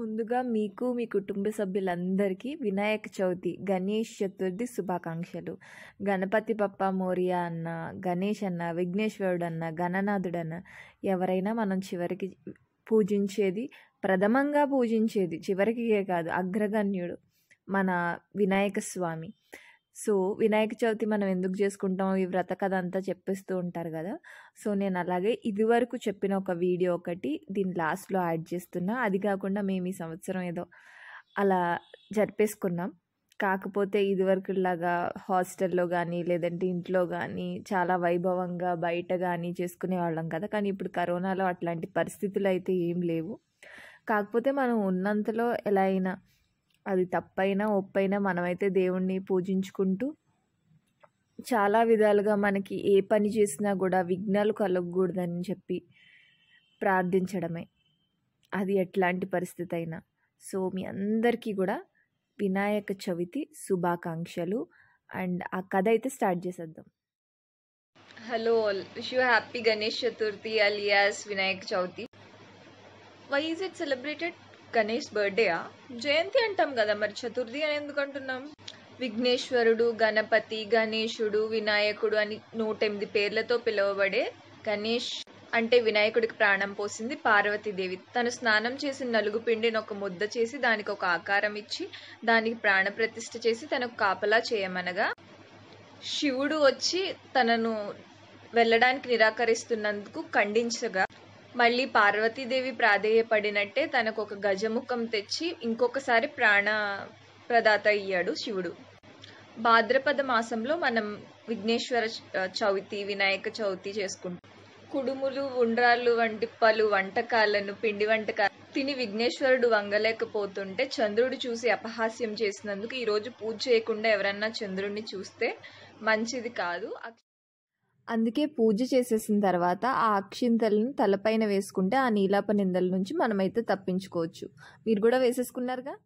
ముందుగా మీకు మీ కుటుంబ సభ్యులందరికీ వినాయక చవితి గణేష్ చతుర్థి శుభాకాంక్షలు గణపతి పప్ప మౌర్య అన్న గణేష్ అన్న విఘ్నేశ్వరుడు అన్న గణనాథుడు అన్న ఎవరైనా మనం చివరికి పూజించేది ప్రథమంగా పూజించేది చివరికి కాదు అగ్రగణ్యుడు మన వినాయక స్వామి సో వినాయక చవితి మనం ఎందుకు చేసుకుంటాం ఈ వ్రత కథ అంతా చెప్పిస్తూ ఉంటారు కదా సో నేను అలాగే ఇదివరకు చెప్పిన ఒక వీడియో ఒకటి దీని లాస్ట్లో యాడ్ చేస్తున్నా అది కాకుండా మేము ఈ సంవత్సరం ఏదో అలా జరిపేసుకున్నాం కాకపోతే ఇదివరకులాగా హాస్టల్లో కానీ లేదంటే ఇంట్లో కానీ చాలా వైభవంగా బయట కానీ చేసుకునే వాళ్ళం కదా కానీ ఇప్పుడు కరోనాలో అట్లాంటి పరిస్థితులు అయితే ఏం లేవు కాకపోతే మనం ఉన్నంతలో ఎలా అయినా అది తప్పైనా ఒప్పైనా మనమైతే దేవుణ్ణి పూజించుకుంటూ చాలా విధాలుగా మనకి ఏ పని చేసినా కూడా విఘ్నాలు కలగకూడదని చెప్పి ప్రార్థించడమే అది ఎట్లాంటి పరిస్థితి అయినా సో మీ అందరికీ కూడా వినాయక చవితి శుభాకాంక్షలు అండ్ ఆ కథ అయితే స్టార్ట్ చేసేద్దాం hello wish you happy Ganesh Chaturthi alias Vinayaka Chavithi why is it celebrated Ganesh బర్త్డేయా జయంతి అంటాం కదా మరి చతుర్థి అని ఎందుకు అంటున్నాం విఘ్నేశ్వరుడు గణపతి గణేశుడు వినాయకుడు అని నూట ఎనిమిది పేర్లతో పిలువబడే గణేష్ అంటే వినాయకుడికి ప్రాణం పోసింది పార్వతీదేవి తను స్నానం చేసిన నలుగు పిండిని ఒక ముద్ద చేసి దానికి ఒక ఆకారం ఇచ్చి దానికి ప్రాణ ప్రతిష్ఠ చేసి తనకు కాపలా చేయమనగా శివుడు వచ్చి తనను వెళ్ళడానికి నిరాకరిస్తున్నందుకు ఖండించగా మళ్ళీ పార్వతీదేవి ప్రాధేయపడినట్టే తనకు ఒక గజముఖం తెచ్చి ఇంకొకసారి ప్రాణ ప్రదాత అయ్యాడు శివుడు భాద్రపద మాసంలో మనం విఘ్నేశ్వర చవితి వినాయక చవితి చేసుకుంటాం కుడుములు ఉండ్రాళ్ళు వంటి పలు వంటకాలను పిండి వంటకాలు తిని విఘ్నేశ్వరుడు వంగలేకపోతుంటే చంద్రుడు చూసి అపహాస్యం చేసినందుకు ఈరోజు పూజ చేయకుండా ఎవరన్నా చంద్రుడిని చూస్తే మంచిది కాదు అందుకే పూజ చేసేసిన తర్వాత ఆ అక్షింతలను తలపైన వేసుకుంటే ఆ నీలాప నిందల నుంచి మనమైతే తప్పించుకోవచ్చు మీరు కూడా వేసేసుకున్నారుగా